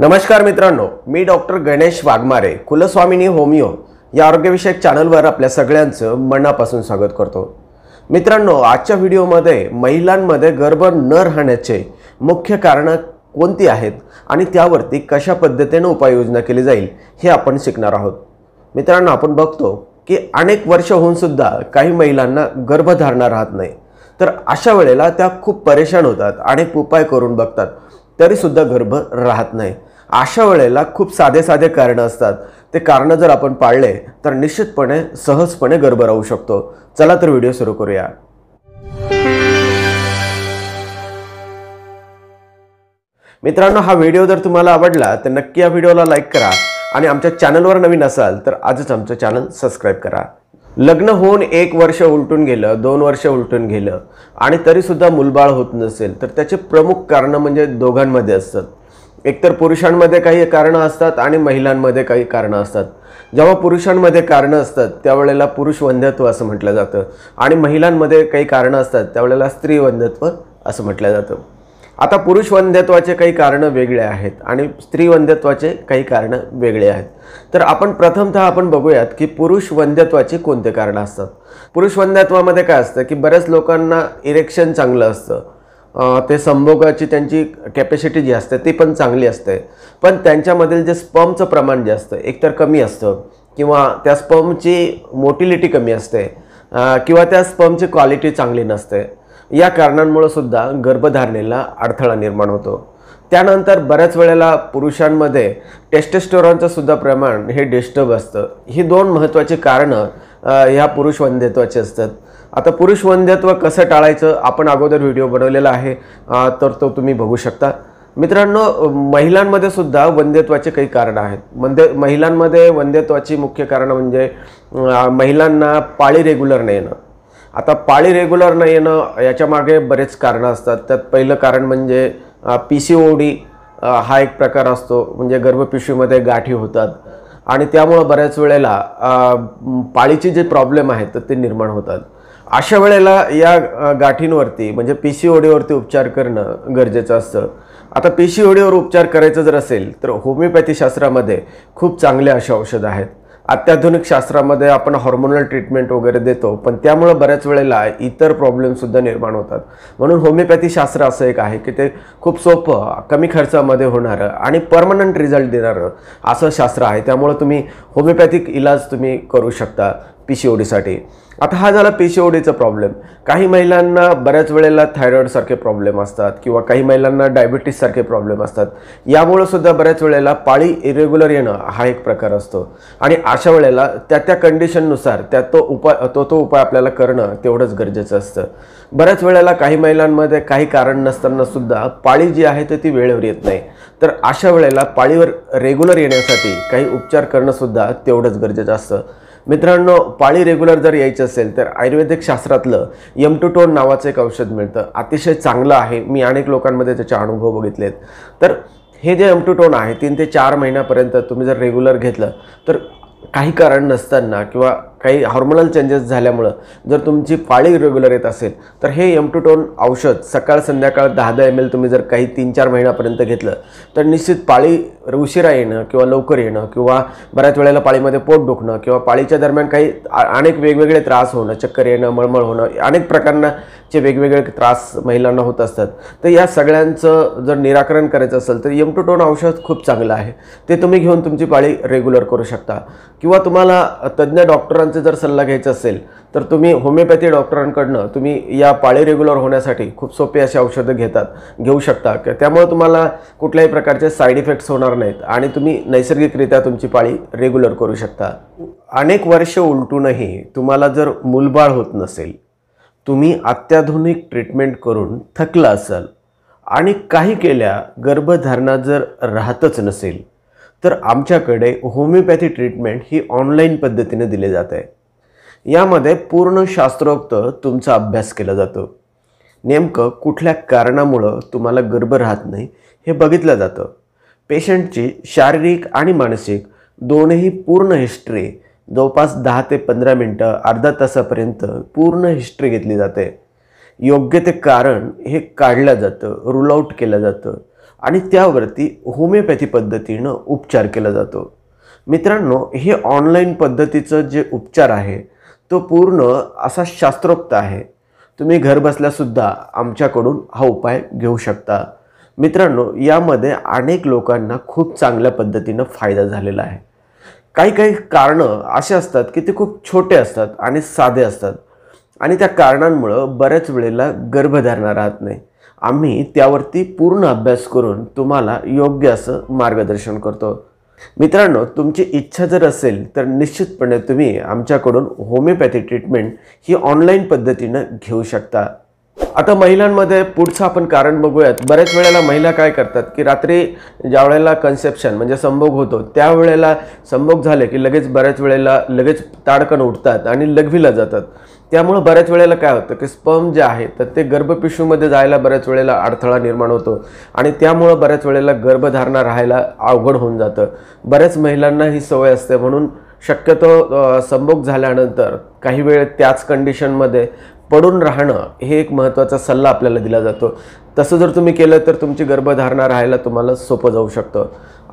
नमस्कार मित्रांनो मी डॉक्टर गणेश वाघमारे कुलस्वामिनी होमिओ या आरोग्यविषयक चॅनलवर आपल्या सगळ्यांचं मनापासून स्वागत करतो मित्रांनो आजच्या व्हिडिओमध्ये महिलांमध्ये गर्भ न राहण्याचे मुख्य कारणं कोणती आहेत आणि त्यावरती कशा पद्धतीने उपाययोजना केली जाईल हे आपण शिकणार आहोत मित्रांनो आपण बघतो की अनेक वर्ष होऊनसुद्धा काही महिलांना गर्भधारणा राहत नाही तर अशा वेळेला त्या खूप परेशान होतात अनेक उपाय करून बघतात तरीसुद्धा गर्भ राहत नाही अशा वेळेला खूप साधे साधे कारणं असतात ते कारण जर आपण पाळले तर निश्चितपणे सहजपणे गर्भ राहू शकतो चला तर व्हिडिओ सुरू करूया मित्रांनो हा व्हिडिओ जर तुम्हाला आवडला तर नक्की या व्हिडिओला लाईक करा आणि आमच्या चॅनलवर नवीन असाल तर आजच आमचं चॅनल सबस्क्राईब करा लग्न होऊन एक वर्ष उलटून गेलं दोन वर्ष उलटून गेलं आणि तरी सुद्धा मुलबाळ होत नसेल तर त्याचे प्रमुख कारण म्हणजे दोघांमध्ये असतात एकतर पुरुषांमध्ये काही कारणं असतात आणि महिलांमध्ये काही कारणं असतात जेव्हा पुरुषांमध्ये कारणं असतात त्यावेळेला पुरुष वंध्यत्व असं म्हटलं जातं आणि महिलांमध्ये काही कारणं असतात त्यावेळेला स्त्री वंध्यत्व असं म्हटलं जातं आता पुरुष वंध्यत्वाचे काही कारणं वेगळे आहेत आणि स्त्री वंध्यत्वाचे काही कारणं वेगळे आहेत तर आपण प्रथमतः आपण बघूयात की पुरुष वंध्यत्वाचे कोणते कारणं असतात पुरुष वंध्यत्वामध्ये काय असतं की बऱ्याच लोकांना इरेक्शन चांगलं असतं ते संभोगाची त्यांची कॅपॅसिटी जी असते ती पण चांगली असते पण त्यांच्यामधील जे स्पर्मचं प्रमाण जे असतं एकतर कमी असतं किंवा त्या स्पमची मोटिलिटी कमी असते किंवा त्या स्पर्मची क्वालिटी चांगली नसते या कारणांमुळं सुद्धा गर्भधारणेला अडथळा निर्माण होतो त्यानंतर बऱ्याच वेळेला पुरुषांमध्ये टेस्टेस्टोरॉनचं सुद्धा प्रमाण हे डिस्टर्ब असतं ही दोन महत्त्वाची कारणं ह्या पुरुष वंदेत्वाची असतात आता पुरुष वंध्यत्व कसं टाळायचं आपण अगोदर व्हिडिओ बनवलेला आहे तर तो तुम्ही बघू शकता मित्रांनो महिलांमध्ये सुद्धा वंध्यत्वाचे काही कारणं आहेत म्हणजे महिलांमध्ये वंध्यत्वाची मुख्य कारणं म्हणजे महिलांना पाळी रेग्युलर न येणं आता पाळी रेग्युलर न येणं याच्यामागे बरेच कारणं असतात त्यात पहिलं कारण म्हणजे पी सी ओ डी हा एक प्रकार असतो म्हणजे गर्भपिशवीमध्ये गाठी होतात आणि त्यामुळं बऱ्याच वेळेला पाळीचे जे प्रॉब्लेम आहेत तर ते निर्माण होतात अशा वेळेला या गाठींवरती म्हणजे पी सी ओडीवरती उपचार करणं गरजेचं असतं आता पी सी ओडीवर उपचार करायचं जर असेल तर होमिओपॅथी शास्त्रामध्ये खूप चांगले असे औषधं आहेत अत्याधुनिक शास्त्रामध्ये आपण हॉर्मोनल ट्रीटमेंट वगैरे देतो पण त्यामुळं बऱ्याच वेळेला इतर प्रॉब्लेमसुद्धा निर्माण होतात म्हणून होमिओपॅथी शास्त्र असं एक आहे की ते खूप सोपं कमी खर्चामध्ये होणारं आणि परमनंट रिझल्ट देणारं असं शास्त्र आहे त्यामुळं तुम्ही होमिओपॅथिक इलाज तुम्ही करू शकता साठी आता हा झाला पीसीओडीचा प्रॉब्लेम काही महिलांना बऱ्याच वेळेला थायरॉईडसारखे प्रॉब्लेम असतात किंवा काही महिलांना सारखे प्रॉब्लेम असतात यामुळं सुद्धा बऱ्याच वेळेला पाळी इरेग्युलर येणं हा एक प्रकार असतो आणि अशा वेळेला त्या त्या कंडिशननुसार त्या तो उपाय तो तो उपाय आपल्याला करणं तेवढंच गरजेचं असतं बऱ्याच वेळेला काही महिलांमध्ये काही कारण नसताना सुद्धा पाळी जी आहे ती वेळेवर येत नाही तर अशा वेळेला पाळीवर रेग्युलर येण्यासाठी काही उपचार करणंसुद्धा तेवढंच गरजेचं असतं मित्रांनो पाळी रेग्युलर जर यायचं असेल तर आयुर्वेदिक शास्त्रातलं यम टू टोन नावाचं एक औषध मिळतं अतिशय चांगलं आहे मी अनेक लोकांमध्ये त्याचे अनुभव बघितलेत तर हे जे एम टू टोन आहे तीन ते चार महिन्यापर्यंत तुम्ही जर रेग्युलर घेतलं तर काही कारण नसताना किंवा काही हॉर्मोनल चेंजेस झाल्यामुळं जर तुमची पाळी रेग्युलर येत असेल तर हे एम टू टोन औषध सकाळ संध्याकाळ दहा दहा एम एल तुम्ही जर काही तीन चार महिन्यापर्यंत घेतलं तर निश्चित पाळी उशिरा येणं किंवा लवकर येणं किंवा बऱ्याच वेळेला पाळीमध्ये पोट दुखणं किंवा पाळीच्या दरम्यान काही अनेक वेगवेगळे त्रास होणं चक्कर येणं मळमळ होणं अनेक प्रकारनाचे वेगवेगळे त्रास महिलांना होत असतात तर या सगळ्यांचं जर निराकरण करायचं असेल तर एम टू टोन औषध खूप चांगलं आहे ते तुम्ही घेऊन तुमची पाळी रेग्युलर करू शकता किंवा तुम्हाला तज्ज्ञ डॉक्टरांचं डॉक्टरांचा जर सल्ला घ्यायचा असेल तर तुम्ही होमिओपॅथी डॉक्टरांकडनं तुम्ही या पाळी रेग्युलर होण्यासाठी खूप सोपे अशी औषधं घेतात घेऊ शकता त्यामुळे तुम्हाला कुठल्याही प्रकारचे साईड इफेक्ट्स होणार नाहीत आणि तुम्ही नैसर्गिकरित्या तुमची पाळी रेग्युलर करू शकता अनेक वर्ष उलटूनही तुम्हाला जर मूलबाळ होत नसेल तुम्ही अत्याधुनिक ट्रीटमेंट करून थकला असाल आणि काही केल्या गर्भधारणा जर राहतच नसेल तर आमच्याकडे होमिओपॅथी ट्रीटमेंट ही ऑनलाईन पद्धतीने दिली जात आहे यामध्ये पूर्ण शास्त्रोक्त तुमचा अभ्यास केला जातो नेमकं कुठल्या कारणामुळं तुम्हाला गर्भ राहत नाही हे बघितलं जातं पेशंटची शारीरिक आणि मानसिक दोनही पूर्ण हिस्ट्री जवळपास दहा ते पंधरा मिनटं अर्धा तासापर्यंत पूर्ण हिस्ट्री घेतली जाते योग्य ते कारण हे काढलं जातं रूल आऊट केलं जातं आणि त्यावरती होमिओपॅथी पद्धतीनं उपचार केला जातो मित्रांनो हे ऑनलाईन पद्धतीचं जे उपचार आहे तो पूर्ण असा शास्त्रोक्त आहे तुम्ही घरबसल्यासुद्धा आमच्याकडून हा उपाय घेऊ शकता मित्रांनो यामध्ये अनेक लोकांना खूप चांगल्या पद्धतीनं फायदा झालेला आहे काही काही कारणं असे असतात की ते खूप छोटे असतात आणि साधे असतात आणि त्या कारणांमुळं बऱ्याच वेळेला गर्भधारणा राहत नाही आम्ही त्यावरती पूर्ण अभ्यास करून तुम्हाला योग्य असं मार्गदर्शन करतो मित्रांनो तुमची इच्छा जर असेल तर निश्चितपणे तुम्ही आमच्याकडून होमिओपॅथी ट्रीटमेंट ही ऑनलाईन पद्धतीनं घेऊ शकता आता महिलांमध्ये पुढचं आपण कारण बघूयात बऱ्याच वेळेला महिला काय करतात की रात्री ज्या वेळेला कन्सेप्शन म्हणजे संभोग होतो त्यावेळेला संभोग झाले की लगेच बऱ्याच वेळेला लगेच ताडकन उठतात आणि लघवीला जातात त्यामुळं बऱ्याच वेळेला काय होतं की स्पर्म जे आहे तर ते गर्भपिशूमध्ये जायला बऱ्याच वेळेला अडथळा निर्माण होतो आणि त्यामुळं बऱ्याच वेळेला गर्भधारणा राहायला अवघड होऊन जातं बऱ्याच महिलांना ही सवय असते म्हणून शक्यतो संभोग झाल्यानंतर काही वेळ त्याच कंडिशनमध्ये पडून राहणं हे एक महत्त्वाचा सल्ला आपल्याला दिला जातो तसं जर तुम्ही केलं तर तुमची गर्भधारणा राहायला तुम्हाला सोपं जाऊ शकतं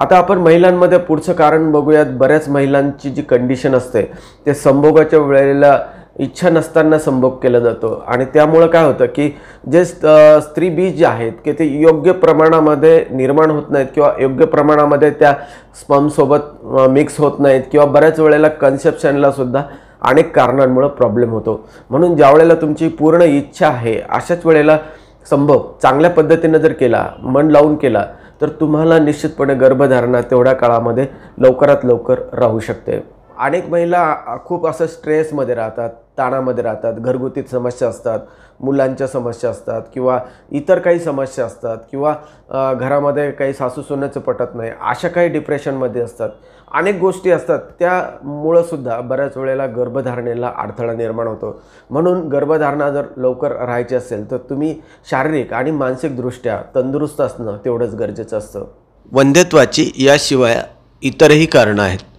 आता आपण महिलांमध्ये पुढचं कारण बघूयात बऱ्याच महिलांची जी कंडिशन असते ते संभोगाच्या वेळेला इच्छा नसताना संभोग केला जातो आणि त्यामुळं काय होतं की जे स्त्री बीज जे आहेत की ते योग्य प्रमाणामध्ये निर्माण होत नाहीत किंवा योग्य प्रमाणामध्ये त्या स्पमसोबत मिक्स होत नाहीत किंवा बऱ्याच वेळेला कन्सेप्शनला सुद्धा अनेक कारणांमुळं प्रॉब्लेम होतो म्हणून ज्या वेळेला तुमची पूर्ण इच्छा आहे अशाच वेळेला संभव चांगल्या पद्धतीनं जर केला मन लावून केला तर तुम्हाला निश्चितपणे गर्भधारणा तेवढ्या काळामध्ये लवकरात लवकर राहू शकते अनेक महिला खूप असं स्ट्रेसमध्ये राहतात ताणामध्ये राहतात घरगुतीत समस्या असतात मुलांच्या समस्या असतात किंवा इतर काही समस्या असतात किंवा घरामध्ये काही सासू सोन्याचं पटत नाही अशा काही डिप्रेशनमध्ये असतात अनेक गोष्टी असतात त्यामुळंसुद्धा बऱ्याच वेळेला गर्भधारणेला अडथळा निर्माण होतो म्हणून गर्भधारणा जर लवकर राहायची असेल तर तुम्ही शारीरिक आणि मानसिकदृष्ट्या तंदुरुस्त असणं तेवढंच गरजेचं असतं वंध्यत्वाची याशिवाय इतरही कारणं आहेत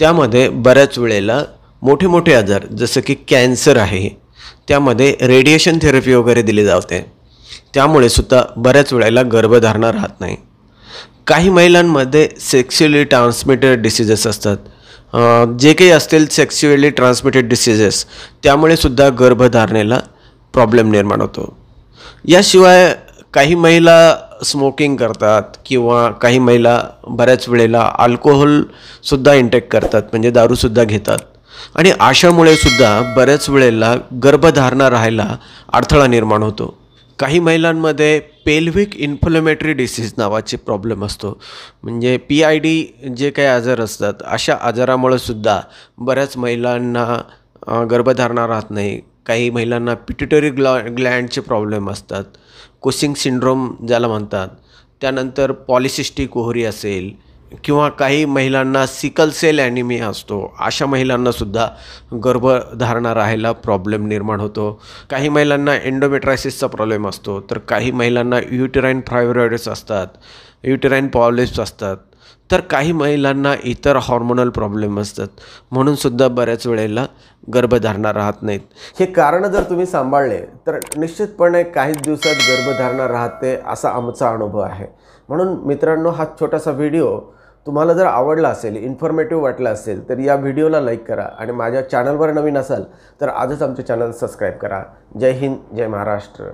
त्यामध्ये बऱ्याच वेळेला मोठे मोठे आजार जसं की कॅन्सर आहे त्यामध्ये रेडिएशन थेरपी वगैरे दिली जाते त्यामुळे सुद्धा बऱ्याच वेळेला गर्भधारणा राहत नाही काही महिलांमध्ये सेक्स्युअली ट्रान्समिटेड डिसिजेस असतात जे काही असतील सेक्स्युअली ट्रान्समिटेड डिसिजेस त्यामुळे सुद्धा गर्भधारणेला प्रॉब्लेम निर्माण होतो याशिवाय काही महिला स्मोकिंग करतात किंवा काही महिला बऱ्याच वेळेला अल्कोहोलसुद्धा इंटेक करतात म्हणजे दारूसुद्धा घेतात आणि अशामुळे सुद्धा बऱ्याच वेळेला गर्भधारणा राहायला अडथळा निर्माण होतो काही महिलांमध्ये पेल्विक इन्फ्लेमेटरी डिसीज नावाचे प्रॉब्लेम असतो म्हणजे पी आय डी जे काही आजार असतात अशा आजारामुळे सुद्धा बऱ्याच महिलांना गर्भधारणा राहत नाही काही महिलांना पिट्युटरी ग्लॉ ग्लँडचे प्रॉब्लेम असतात कोसिंग सिंड्रोम ज्याला म्हणतात त्यानंतर पॉलिसिस्टिक ओहरी असेल किंवा काही महिलांना सिकल सेल ॲनिमिया असतो अशा महिलांनासुद्धा गर्भधारणा राहायला प्रॉब्लेम निर्माण होतो काही महिलांना एन्डोमेट्रायसिसचा प्रॉब्लेम असतो तर काही महिलांना युटेराईन फायब्रॉइड्स असतात युटेराईन पॉलिप्स असतात तर काही महिलांना इतर हॉर्मोनल प्रॉब्लेम असतात म्हणूनसुद्धा बऱ्याच वेळेला गर्भधारणा राहत नाहीत हे कारणं जर तुम्ही सांभाळले तर निश्चितपणे काहीच दिवसात गर्भधारणा राहते असा आमचा अनुभव आहे म्हणून मित्रांनो हा छोटासा व्हिडिओ तुम्हाला जर आवडला असेल इन्फॉर्मेटिव्ह वाटला असेल तर या व्हिडिओला लाईक करा आणि माझ्या चॅनलवर नवीन असाल तर आजच आमचे चॅनल सबस्क्राईब करा जय हिंद जय महाराष्ट्र